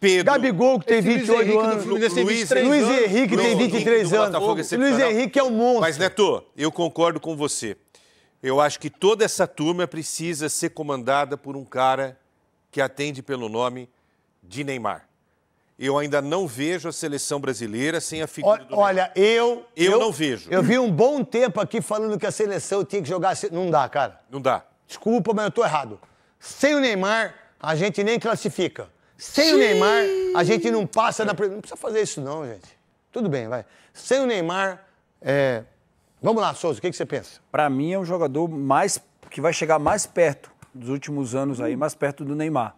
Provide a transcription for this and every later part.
Pedro. Gabigol, que tem 28 anos. É Luiz, Luiz Henrique tem 23 anos. É Luiz Henrique é um monstro. Mas, Neto, eu concordo com você. Eu acho que toda essa turma precisa ser comandada por um cara que atende pelo nome de Neymar. Eu ainda não vejo a seleção brasileira sem a figura o, do Olha, eu, eu, eu. não vejo. Eu vi um bom tempo aqui falando que a seleção tinha que jogar. Não dá, cara. Não dá. Desculpa, mas eu tô errado. Sem o Neymar, a gente nem classifica. Sem Sim. o Neymar, a gente não passa na. Não precisa fazer isso, não, gente. Tudo bem, vai. Sem o Neymar. É... Vamos lá, Souza, o que, que você pensa? Para mim, é um jogador mais que vai chegar mais perto dos últimos anos aí, hum. mais perto do Neymar.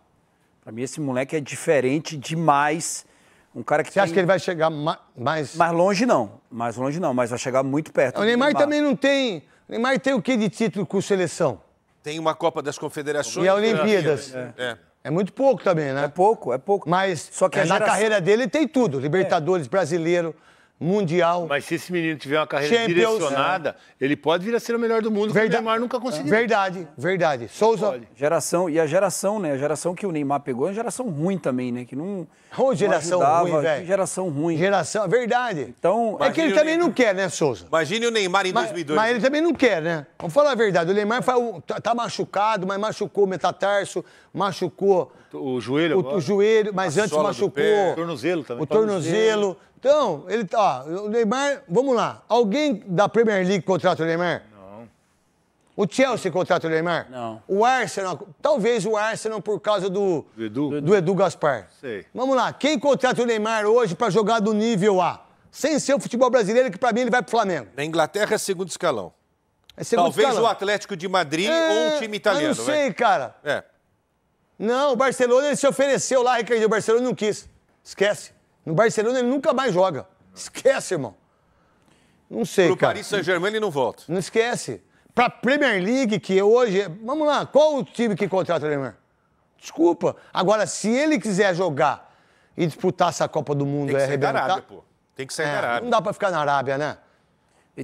Para mim, esse moleque é diferente demais. Um cara que Você tem... acha que ele vai chegar ma mais. Mais longe, não. Mais longe, não, mas vai chegar muito perto. É, o Neymar, Neymar, também não tem. O Neymar tem o quê de título com seleção? Tem uma Copa das Confederações. E a Olimpíadas. É. é. É muito pouco também, né? É pouco, é pouco. Mas Só que é, na carreira dele tem tudo: é. Libertadores, brasileiro, mundial. Mas se esse menino tiver uma carreira Champions, direcionada, é. ele pode vir a ser o melhor do mundo, que o Neymar nunca conseguiu. Verdade, verdade. Souza. Geração, e a geração, né? A geração que o Neymar pegou é uma geração ruim também, né? Que não. Ô, geração não ajudava, ruim, velho. Geração ruim. Geração, verdade. Então. Imagine é que ele também Neymar. não quer, né, Souza? Imagine o Neymar em mas, 2002. Mas ele também não quer, né? Vamos falar a verdade. O Neymar tá, tá machucado, mas machucou o metatarso, tá machucou. O joelho, o, o joelho, mas a antes machucou. O tornozelo também. O tornozelo. tornozelo então, ele tá. O Neymar, vamos lá. Alguém da Premier League contrata o Neymar? Não. O Chelsea contrata o Neymar? Não. O Arsenal, talvez o Arsenal por causa do do Edu, do Edu, Gaspar. Sei. Vamos lá. Quem contrata o Neymar hoje para jogar do nível A? Sem ser o futebol brasileiro, que para mim ele vai pro Flamengo. Na Inglaterra é segundo escalão. É segundo talvez escalão. o Atlético de Madrid é... ou um time italiano, Eu não né? sei, né? cara. É. Não, o Barcelona ele se ofereceu lá, Ricardinho. O Barcelona não quis. Esquece. No Barcelona ele nunca mais joga. Esquece, irmão. Não sei, Pro cara. Paris Saint-Germain ele não volta. Não esquece. Pra Premier League, que hoje... É- Vamos lá, qual o time que contrata o Neymar? Desculpa. Agora, se ele quiser jogar e disputar essa Copa do Mundo... Tem que é sair da Arábia, pô. Tem que sair é, da Arábia. Não dá pra ficar na Arábia, né?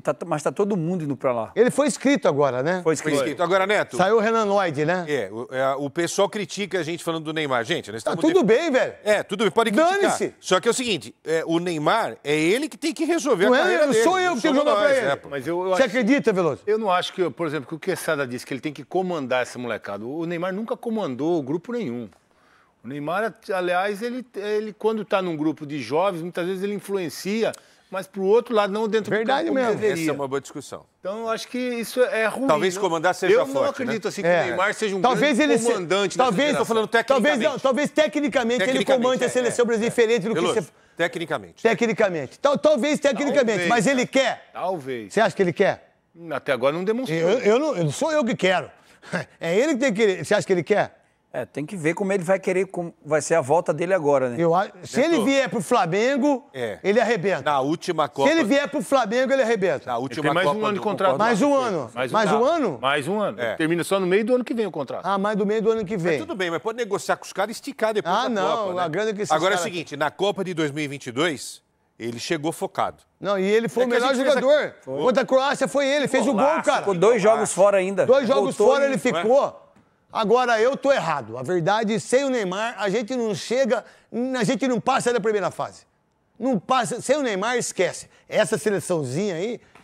Tá, mas tá todo mundo indo para lá. Ele foi escrito agora, né? Foi escrito. Foi escrito. Agora, Neto. Saiu o Renan Lloyd, né? É o, é, o pessoal critica a gente falando do Neymar. Gente, nós estamos. Tá tudo de... bem, velho. É, tudo bem, pode criticar. Dane-se. Só que é o seguinte: é, o Neymar é ele que tem que resolver não a é carreira é, dele. Sou eu que tenho que jogar ele. É, mas eu, eu Você acho... acredita, Veloso? Eu não acho que, por exemplo, que o Quesada disse que ele tem que comandar essa molecada. O Neymar nunca comandou grupo nenhum. O Neymar, aliás, ele, ele quando está num grupo de jovens, muitas vezes ele influencia mas para o outro lado, não dentro Verdade do campo. Verdade mesmo. Deveria. Essa é uma boa discussão. Então, eu acho que isso é ruim. Talvez comandar seja eu forte, Eu né? não acredito né? assim que é. o Neymar seja um talvez ele comandante se... talvez, Estou falando tecnicamente. Talvez, não, talvez tecnicamente, tecnicamente ele comande é, a seleção é, brasileira diferente do Veloso, que você... Tecnicamente. Tecnicamente. Tal, talvez tecnicamente, talvez, mas ele quer. Talvez. Você acha que ele quer? Até agora não demonstrou. Eu, eu não, eu não sou eu que quero. É ele que tem que... Você acha que ele quer? É, tem que ver como ele vai querer, como vai ser a volta dele agora, né? Eu, se ele vier pro Flamengo, é. ele arrebenta. Na última Copa. Se ele vier pro Flamengo, ele arrebenta. Na última ele tem mais Copa um ano de contrato. Mais um ano. Mais um, mais um ano? Mais um ano. É. Termina só no meio do ano que vem o contrato. Ah, mais do meio do ano que vem. Mas tudo bem, mas pode negociar com os caras e esticar depois ah, da não, Copa. Ah, né? não, a que Agora cara... é o seguinte, na Copa de 2022, ele chegou focado. Não, e ele foi é o melhor jogador. Fez... Contra a Croácia foi ele, fez o gol, cara. Ficou dois jogos fora ainda. Dois jogos Voltou fora ele ficou. Agora eu tô errado. A verdade, sem o Neymar, a gente não chega, a gente não passa da primeira fase. Não passa, sem o Neymar, esquece. Essa seleçãozinha aí